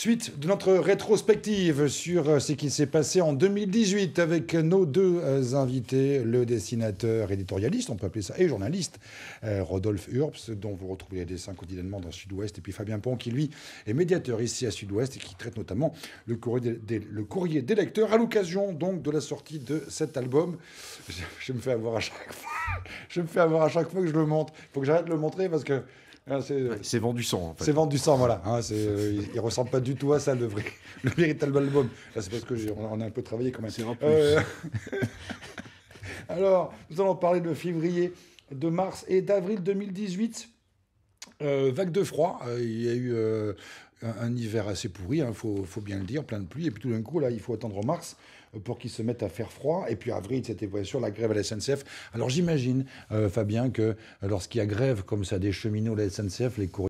Suite de notre rétrospective sur euh, ce qui s'est passé en 2018 avec nos deux euh, invités, le dessinateur éditorialiste, on peut appeler ça, et journaliste, euh, Rodolphe Urbs, dont vous retrouvez les dessins quotidiennement dans Sud-Ouest, et puis Fabien Pont, qui lui est médiateur ici à Sud-Ouest et qui traite notamment le courrier des, lecteurs à l'occasion donc de la sortie de cet album. je me fais avoir à chaque fois je me fais avoir à chaque fois que je le montre. Il faut que j'arrête de le montrer parce que euh, c'est vendu sang. En fait. C'est vendu sang, voilà. Hein, euh, il, ne ressemble pas du tout à ça, le, vrai, le véritable album. Là, c'est parce que on a un peu travaillé quand même. C'est euh, Alors, nous allons parler de février, de mars et d'avril 2018. Euh, vague de froid, euh, il y a eu euh, un, hiver assez pourri, il hein, faut, bien le dire, plein de pluie, et puis tout d'un coup, là, il faut attendre mars pour qu'il se mette à faire froid, et puis avril, c'était bien sûr la grève à la SNCF. Alors j'imagine, Fabien, que lorsqu'il y a grève comme ça des cheminots à la SNCF, les cours